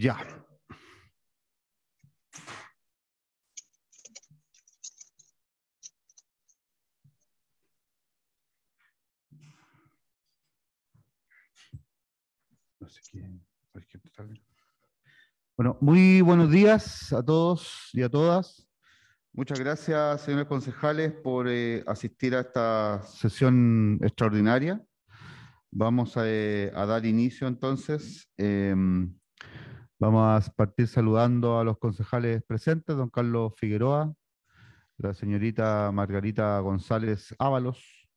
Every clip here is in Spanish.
Ya. No sé quién. Bueno, muy buenos días a todos y a todas. Muchas gracias, señores concejales, por eh, asistir a esta sesión extraordinaria. Vamos eh, a, dar inicio entonces. Em, Vamos a partir saludando a los concejales presentes, don Carlos Figueroa, la señorita Margarita González Ábalos,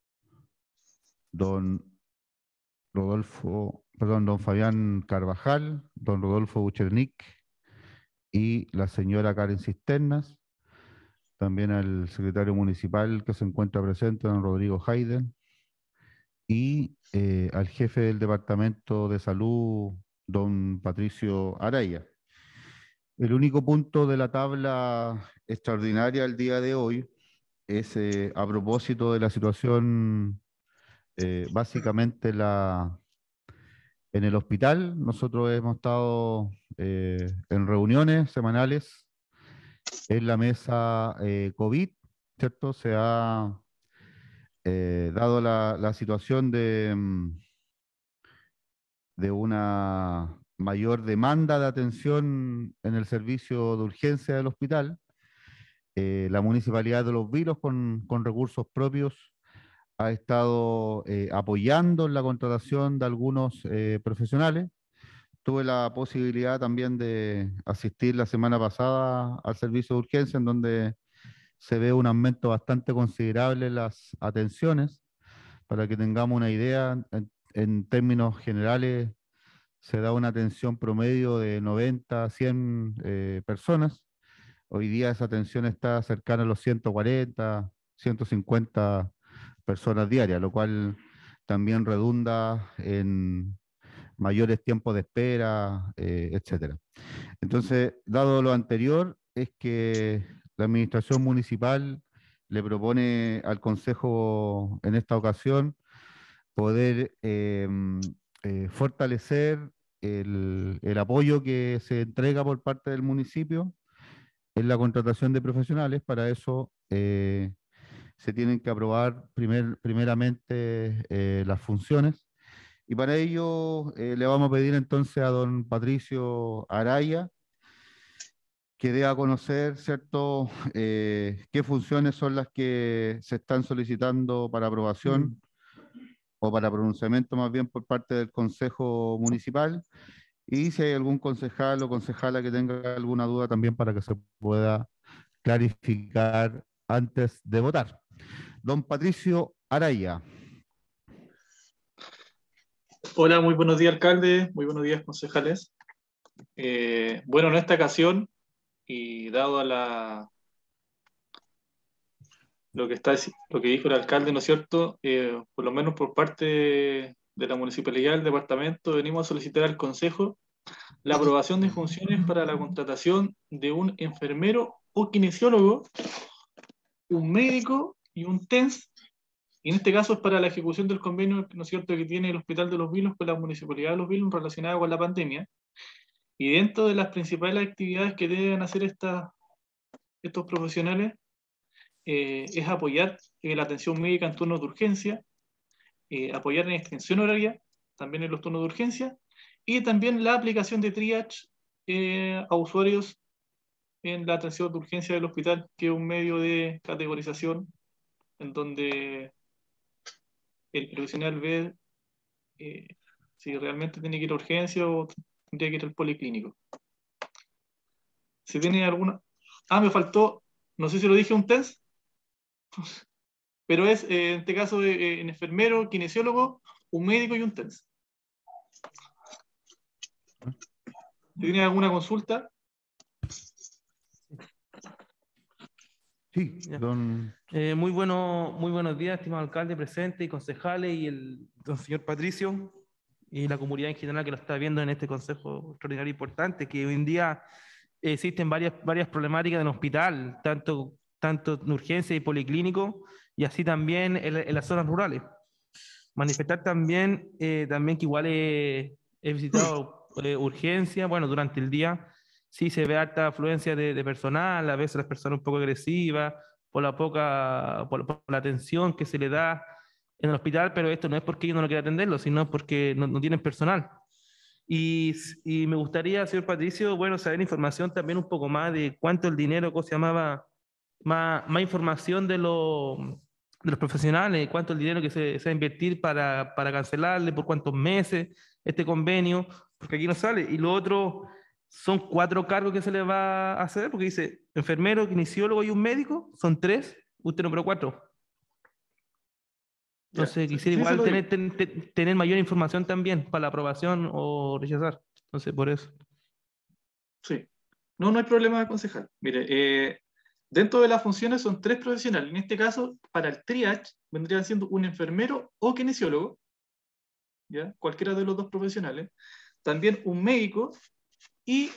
don Rodolfo, perdón, don Fabián Carvajal, don Rodolfo Buchernik y la señora Karen Cisternas, también al secretario municipal que se encuentra presente, don Rodrigo Hayden, y eh, al jefe del Departamento de Salud don Patricio Araya. El único punto de la tabla extraordinaria el día de hoy es eh, a propósito de la situación, eh, básicamente la, en el hospital. Nosotros hemos estado eh, en reuniones semanales en la mesa COVID, ¿cierto? Se ha dado la situación de mm, de una mayor demanda de atención en el servicio de urgencia del hospital. Eh, la municipalidad de Los Vilos, con, con recursos propios, ha estado eh, apoyando en la contratación de algunos eh, profesionales. Tuve la posibilidad también de asistir la semana pasada al servicio de urgencia, en donde se ve un aumento bastante considerable en las atenciones. Para que tengamos una idea, en términos generales se da una atención promedio de 90 a 100 eh, personas. Hoy día esa atención está cercana a los 140, 150 personas diarias, lo cual también redunda en mayores tiempos de espera, eh, etcétera. Entonces, dado lo anterior, es que la administración municipal le propone al Consejo en esta ocasión poder eh, eh, fortalecer el, el, apoyo que se entrega por parte del municipio en la contratación de profesionales. Para eso eh, se tienen que aprobar primer, primeramente eh, las funciones. Y para ello eh, le vamos a pedir entonces a don Patricio Araya, que dé a conocer, ¿cierto?, eh, qué funciones son las que se están solicitando para aprobación mm o para pronunciamiento más bien por parte del Consejo Municipal. Y si hay algún concejal o concejala que tenga alguna duda también para que se pueda clarificar antes de votar. Don Patricio Araya. Hola, muy buenos días, alcalde. Muy buenos días, concejales. Eh, bueno, en esta ocasión, y dado a la lo que, está, lo que dijo el alcalde, ¿no es cierto? Eh, por lo menos por parte de la municipalidad, del departamento, venimos a solicitar al Consejo la aprobación de funciones para la contratación de un enfermero o kinesiólogo, un médico y un TENS. Y en este caso es para la ejecución del convenio, ¿no es cierto?, que tiene el Hospital de los Vilos con la Municipalidad de los Vilos relacionada con la pandemia. Y dentro de las principales actividades que deben hacer estas estos profesionales eh, es apoyar en eh, la atención médica en turnos de urgencia, eh, apoyar en extensión horaria, también en los turnos de urgencia, y también la aplicación de triage a usuarios en la atención de urgencia del hospital, que es un medio de categorización en donde el profesional ve si realmente tiene que ir a urgencia o tendría que ir al policlínico. Si tiene alguna... Ah, me faltó, no sé si lo dije un test, pero es, eh, en este caso, eh, eh, un en enfermero, kinesiólogo, un médico y un TENS. Tiene alguna consulta? Sí, don... muy, bueno, muy buenos días, estimado alcalde presente y concejales y el don señor Patricio y la comunidad en general que lo está viendo en este consejo extraordinario importante, que hoy en día existen varias, varias problemáticas en el hospital, tanto tanto en urgencia y policlínico, y así también en, las zonas rurales. Manifestar también, eh, también que igual eh, he, visitado urgencias, eh, urgencia, bueno, durante el día sí se ve alta afluencia de, personal, a veces las personas un poco agresivas, por la poca, por, la atención que se le da en el hospital, pero esto no es porque yo no lo quiera atenderlo, sino porque no, no tienen personal. Y, y, me gustaría, señor Patricio, bueno, saber información también un poco más de cuánto el dinero, ¿cómo se llamaba? más, información de, los profesionales, cuánto el dinero que se, va a invertir para, cancelarle, por cuántos meses este convenio, porque aquí no sale. Y lo otro son cuatro cargos que se le va a hacer, porque dice enfermero, kinesiólogo y un médico, son tres, usted número cuatro. Entonces, quisiera igual tener, tener, mayor información también para la aprobación o rechazar. Entonces, por eso. Sí. No, no hay problema de aconsejar. Mire, eh, Dentro de las funciones son tres profesionales. En este caso, para el triage vendrían siendo un enfermero o kinesiólogo, ¿ya? cualquiera de los dos profesionales. También un médico y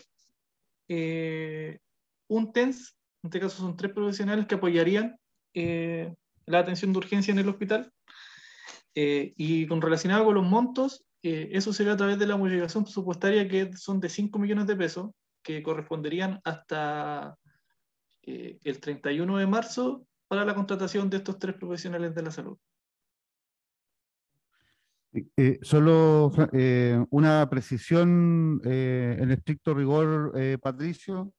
eh, un TENS. En este caso son tres profesionales que apoyarían eh, la atención de urgencia en el hospital. Eh, y con relacionado con los montos, eso se ve a través de la modificación presupuestaria que son de 5 millones de pesos, que corresponderían hasta eh, el 31 de marzo para la contratación de estos tres profesionales de la salud. Eh, solo eh, una precisión en estricto rigor, Patricio,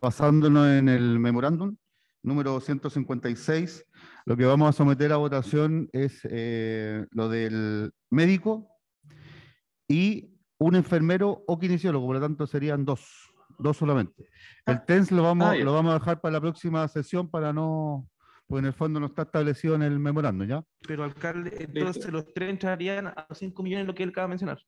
basándonos en el memorándum número 156, lo que vamos a someter a votación es lo del médico y un enfermero o kinesiólogo, por lo tanto serían dos. Dos solamente. Ah. El TENS lo vamos, ah, lo vamos a dejar para la próxima sesión para no, pues en el fondo no está establecido en el memorando, ¿ya? Pero alcalde, entonces los tres entrarían a 5 millones, lo que él acaba de mencionar.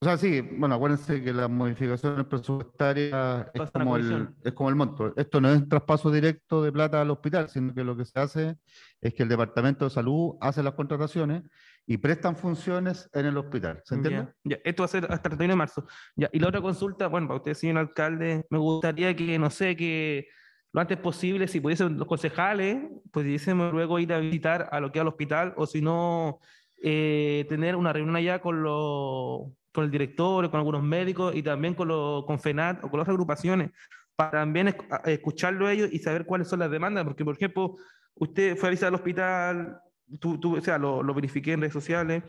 O sea, sí, bueno, acuérdense que las modificaciones presupuestarias es como, el, monto. Esto no es un traspaso directo de plata al hospital, sino que lo que se hace es que el Departamento de Salud hace las contrataciones y prestan funciones en el hospital. ¿Se entiende? Ya, Esto va a ser hasta el 31 de marzo. Ya. Y la otra consulta, bueno, para usted, señor alcalde, me gustaría que, no sé, que lo antes posible, si pudiesen los concejales, pues, dicen, luego ir a visitar a lo que es el hospital, o si no, eh, tener una reunión allá con los con el director, con algunos médicos y también con, los con FENAT o con las agrupaciones, para también escucharlo ellos y saber cuáles son las demandas, porque por ejemplo, usted fue a visitar al hospital, tú, tú, o sea, lo, lo, verifiqué en redes sociales,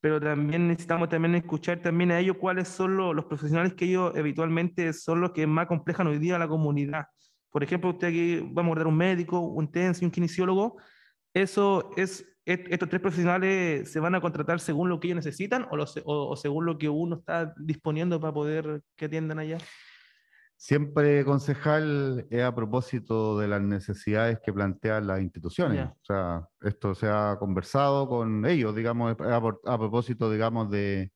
pero también necesitamos también escuchar también a ellos cuáles son los, los profesionales que ellos habitualmente son los que más complejan hoy día a la comunidad. Por ejemplo, usted aquí va a abordar un médico, un tenso, un kinesiólogo, eso es estos tres profesionales se van a contratar según lo que ellos necesitan o, según lo que uno está disponiendo para poder que atiendan allá? Siempre, concejal, es a propósito de las necesidades que plantean las instituciones. O sea, esto se ha conversado con ellos, digamos, a, propósito, digamos, de,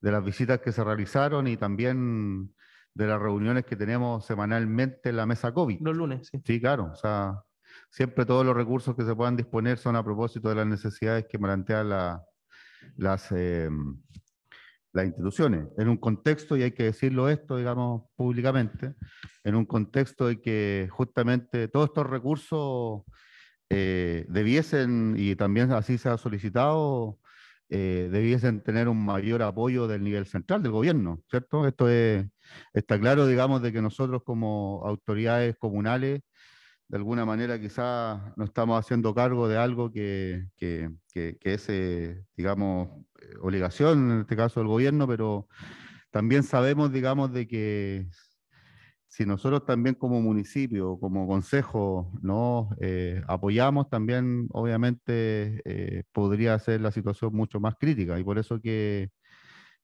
de las visitas que se realizaron y también de las reuniones que tenemos semanalmente en la mesa COVID. Los lunes, sí. Sí, claro. O sea, Siempre todos los recursos que se puedan disponer son a propósito de las necesidades que plantean las, em, las instituciones. En un contexto, y hay que decirlo esto, digamos, públicamente, en un contexto de que justamente todos estos recursos eh, debiesen, y también así se ha solicitado, eh, debiesen tener un mayor apoyo del nivel central del gobierno, ¿cierto? Esto está claro, digamos, de que nosotros como autoridades comunales de alguna manera quizás no estamos haciendo cargo de algo que, es, eh, digamos, eh, obligación, en este caso del gobierno, pero también sabemos, digamos, de que si nosotros también como municipio, como consejo, no eh, apoyamos, también obviamente podría ser la situación mucho más crítica. Y por eso que,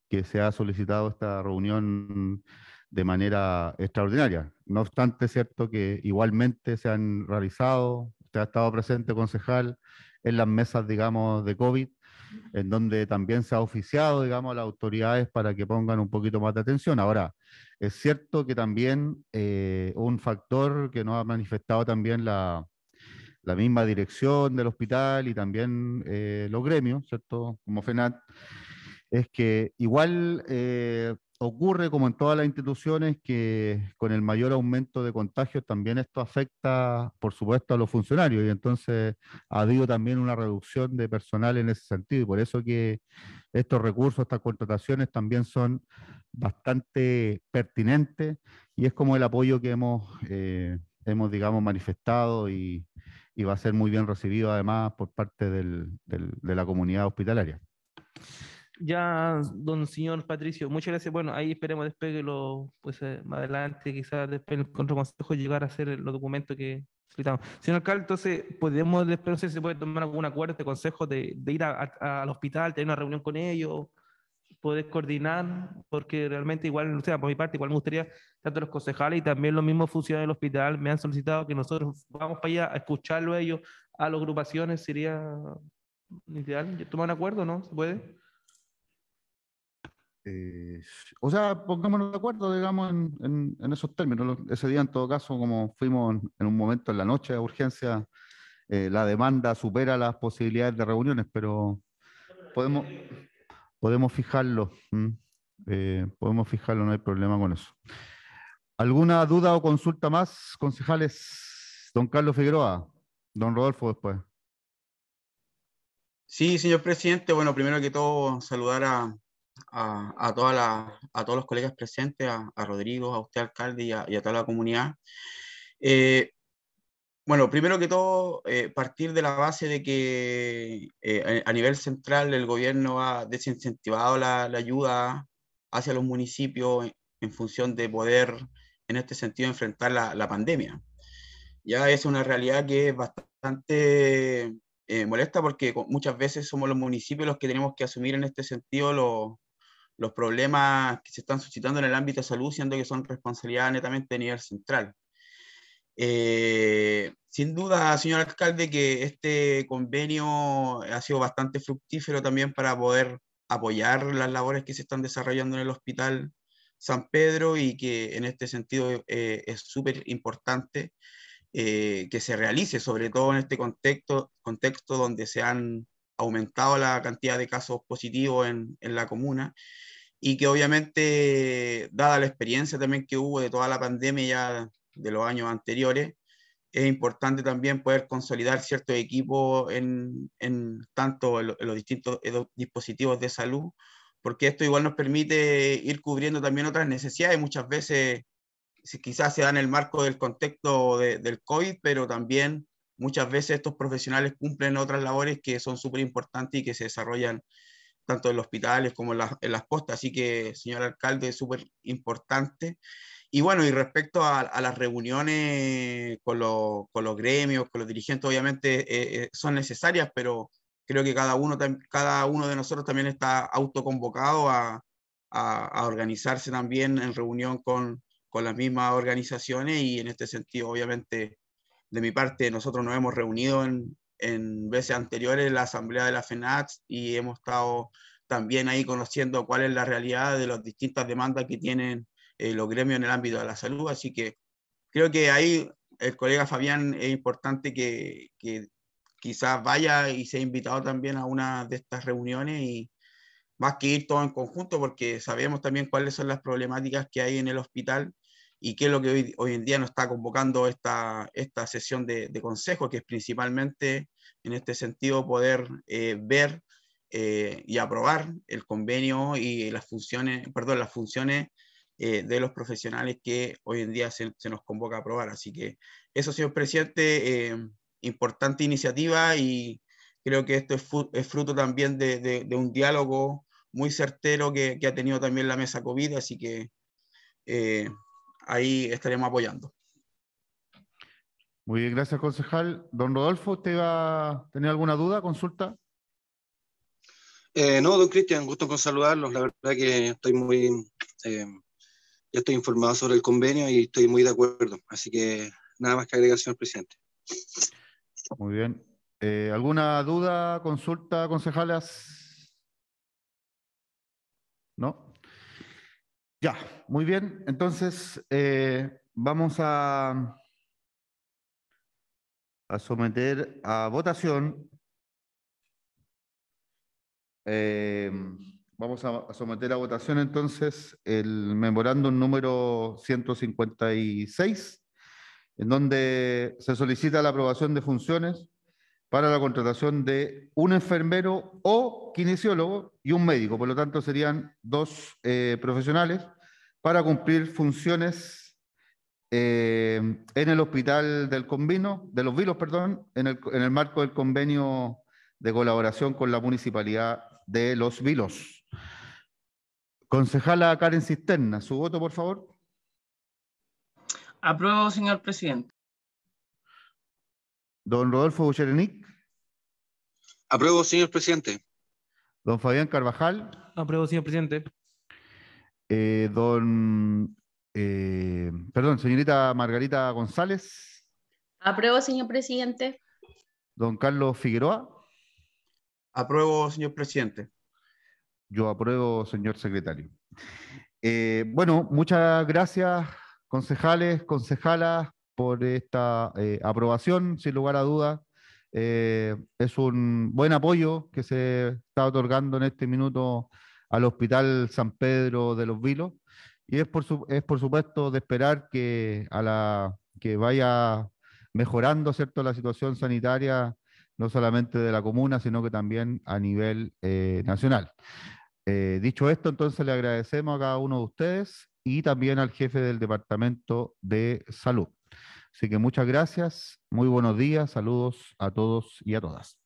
que se ha solicitado esta reunión de manera extraordinaria. No obstante, es cierto que igualmente se han realizado, usted ha estado presente, concejal, en las mesas, digamos, de COVID, en donde también se ha oficiado, digamos, a las autoridades para que pongan un poquito más de atención. Ahora, es cierto que también eh, un factor que nos ha manifestado también la, misma dirección del hospital y también eh, los gremios, ¿cierto? Como FENAT, es que igual eh, ocurre como en todas las instituciones que con el mayor aumento de contagios también esto afecta, por supuesto, a los funcionarios y entonces ha habido también una reducción de personal en ese sentido y por eso que estos recursos, estas contrataciones también son bastante pertinentes y es como el apoyo que hemos, eh, hemos digamos, manifestado y, y, va a ser muy bien recibido además por parte de la comunidad hospitalaria. Ya, don señor Patricio, muchas gracias. Bueno, ahí esperemos después que lo, pues eh, más adelante, quizás después el consejo llegar a hacer los documentos que solicitamos. Señor alcalde, entonces, podemos después, no sé si se puede tomar algún acuerdo de este consejo de, ir al hospital, tener una reunión con ellos, poder coordinar, porque realmente igual, o sea, por mi parte, igual me gustaría, tanto los concejales y también los mismos funcionarios del hospital me han solicitado que nosotros vamos para allá a escucharlo a ellos, a las agrupaciones, sería ideal. ¿Tomar un acuerdo, no? ¿Se puede? Eh, o sea, pongámonos de acuerdo, digamos, en, esos términos. Ese día, en todo caso, como fuimos en un momento en la noche de urgencia, eh, la demanda supera las posibilidades de reuniones, pero podemos, podemos fijarlo. Eh, podemos fijarlo, no hay problema con eso. ¿Alguna duda o consulta más, concejales? Don Carlos Figueroa, don Rodolfo después. Sí, señor presidente. Bueno, primero que todo, saludar a, a, a, a todos los colegas presentes, a, Rodrigo, a usted alcalde y a, toda la comunidad. Eh, bueno, primero que todo, eh, partir de la base de que eh, a nivel central el gobierno ha desincentivado la, ayuda hacia los municipios en, función de poder, en este sentido, enfrentar la pandemia. Ya es una realidad que es bastante eh, molesta porque muchas veces somos los municipios los que tenemos que asumir en este sentido los, los problemas que se están suscitando en el ámbito de salud, siendo que son responsabilidad netamente de nivel central. Eh, sin duda, señor alcalde, que este convenio ha sido bastante fructífero también para poder apoyar las labores que se están desarrollando en el hospital San Pedro y que en este sentido eh, es súper importante eh, que se realice, sobre todo en este contexto, contexto donde se han aumentado la cantidad de casos positivos en, la comuna y que obviamente, dada la experiencia también que hubo de toda la pandemia ya de los años anteriores, es importante también poder consolidar cierto equipos en, tanto los distintos dispositivos de salud, porque esto igual nos permite ir cubriendo también otras necesidades. Muchas veces quizás se dan en el marco del contexto del COVID, pero también muchas veces estos profesionales cumplen otras labores que son súper importantes y que se desarrollan tanto en los hospitales como en, las postas. Así que, señor alcalde, es súper importante. Y bueno, y respecto a, las reuniones con, con, los gremios, con los dirigentes, obviamente eh, eh, son necesarias, pero creo que cada uno, cada uno de nosotros también está autoconvocado a organizarse también en reunión con, con las mismas organizaciones y en este sentido, obviamente, de mi parte, nosotros nos hemos reunido en, en veces anteriores en la asamblea de la FENATS y hemos estado también ahí conociendo cuál es la realidad de las distintas demandas que tienen eh, los gremios en el ámbito de la salud. Así que creo que ahí el colega Fabián es importante que, que quizás vaya y sea invitado también a una de estas reuniones y, más que ir todo en conjunto, porque sabemos también cuáles son las problemáticas que hay en el hospital y qué es lo que hoy, hoy en día nos está convocando esta, esta sesión de, consejo, que es principalmente en este sentido poder eh, ver eh, y aprobar el convenio y las funciones, perdón, las funciones eh, de los profesionales que hoy en día se, nos convoca a aprobar. Así que eso, señor presidente, importante iniciativa y creo que esto es, fruto también de, un diálogo muy certero que, que, ha tenido también la mesa COVID, así que ahí estaremos apoyando. Muy bien, gracias, concejal. Don Rodolfo, ¿usted va tener alguna duda, consulta? Eh, no, don Cristian, gusto con saludarlos. La verdad que estoy muy, eh, ya estoy informado sobre el convenio y estoy muy de acuerdo. Así que nada más que agregar, señor presidente. Muy bien. Eh, ¿Alguna duda, consulta, concejales? ¿No? Ya, muy bien. Entonces, eh, vamos a, someter a votación. Eh, vamos a, someter a votación entonces el memorándum número 156, en donde se solicita la aprobación de funciones para la contratación de un enfermero o kinesiólogo y un médico. Por lo tanto, serían dos eh, profesionales para cumplir funciones eh, en el hospital del convino, de los vilos, perdón, en el, en el marco del convenio de colaboración con la municipalidad de los vilos. Concejala Karen Cisterna, su voto, por favor. Apruebo, señor presidente. Don Rodolfo Bucherenic. Apruebo, señor presidente. Don Fabián Carvajal. Apruebo, señor presidente. Eh, don, eh, perdón, señorita Margarita González. Apruebo, señor presidente. Don Carlos Figueroa. Apruebo, señor presidente. Yo apruebo, señor secretario. Eh, bueno, muchas gracias, concejales, concejalas, por esta eh, aprobación, sin lugar a dudas. Eh, es un buen apoyo que se está otorgando en este minuto al Hospital San Pedro de los Vilos y es por, es por supuesto de esperar que, a la, que vaya mejorando ¿cierto? la situación sanitaria, no solamente de la comuna, sino que también a nivel eh, nacional. dicho esto, entonces le agradecemos a cada uno de ustedes y también al jefe del Departamento de Salud. Así que muchas gracias, muy buenos días, saludos a todos y a todas.